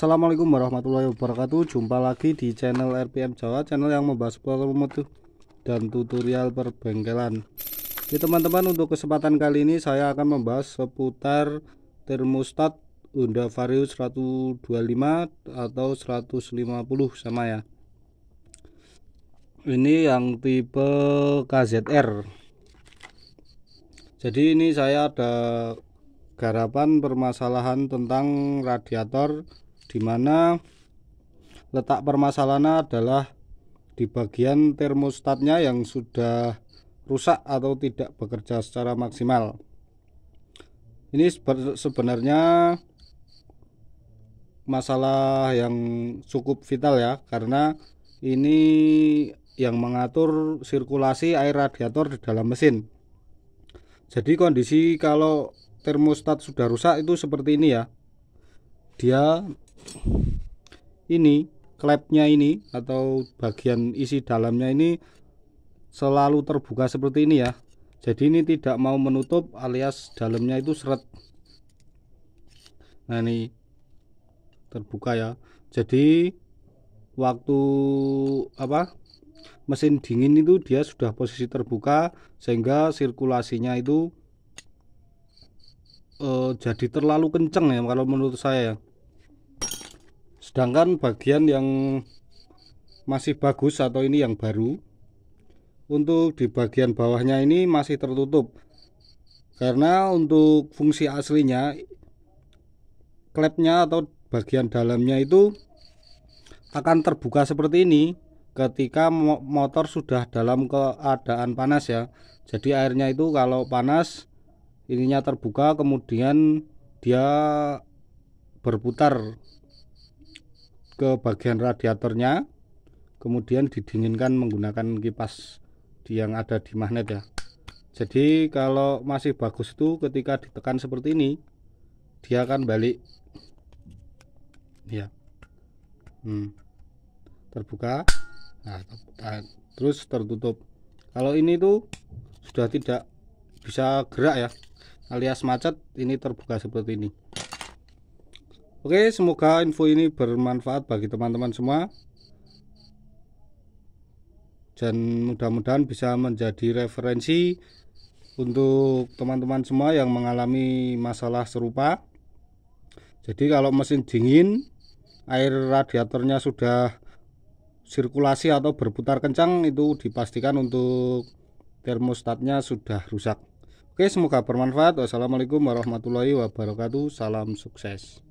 Assalamualaikum warahmatullahi wabarakatuh Jumpa lagi di channel RPM Jawa Channel yang membahas seputar dan tutorial perbengkelan Oke teman-teman untuk kesempatan kali ini Saya akan membahas seputar termostat Honda Vario 125 atau 150 sama ya Ini yang tipe KZR Jadi ini saya ada garapan permasalahan tentang radiator dimana letak permasalahannya adalah di bagian termostatnya yang sudah rusak atau tidak bekerja secara maksimal ini sebenarnya masalah yang cukup vital ya karena ini yang mengatur sirkulasi air radiator di dalam mesin jadi kondisi kalau termostat sudah rusak itu seperti ini ya dia ini klepnya ini atau bagian isi dalamnya ini selalu terbuka seperti ini ya jadi ini tidak mau menutup alias dalamnya itu seret nah ini terbuka ya jadi waktu apa mesin dingin itu dia sudah posisi terbuka sehingga sirkulasinya itu eh, jadi terlalu kenceng ya kalau menurut saya ya Sedangkan bagian yang masih bagus atau ini yang baru untuk di bagian bawahnya ini masih tertutup karena untuk fungsi aslinya klepnya atau bagian dalamnya itu akan terbuka seperti ini ketika motor sudah dalam keadaan panas ya jadi airnya itu kalau panas ininya terbuka kemudian dia berputar ke bagian radiatornya kemudian didinginkan menggunakan kipas yang ada di magnet ya jadi kalau masih bagus itu ketika ditekan seperti ini dia akan balik ya hmm. terbuka nah, terus tertutup kalau ini tuh sudah tidak bisa gerak ya alias macet ini terbuka seperti ini Oke, semoga info ini bermanfaat bagi teman-teman semua. Dan mudah-mudahan bisa menjadi referensi untuk teman-teman semua yang mengalami masalah serupa. Jadi kalau mesin dingin, air radiatornya sudah sirkulasi atau berputar kencang itu dipastikan untuk termostatnya sudah rusak. Oke, semoga bermanfaat. Wassalamualaikum warahmatullahi wabarakatuh. Salam sukses.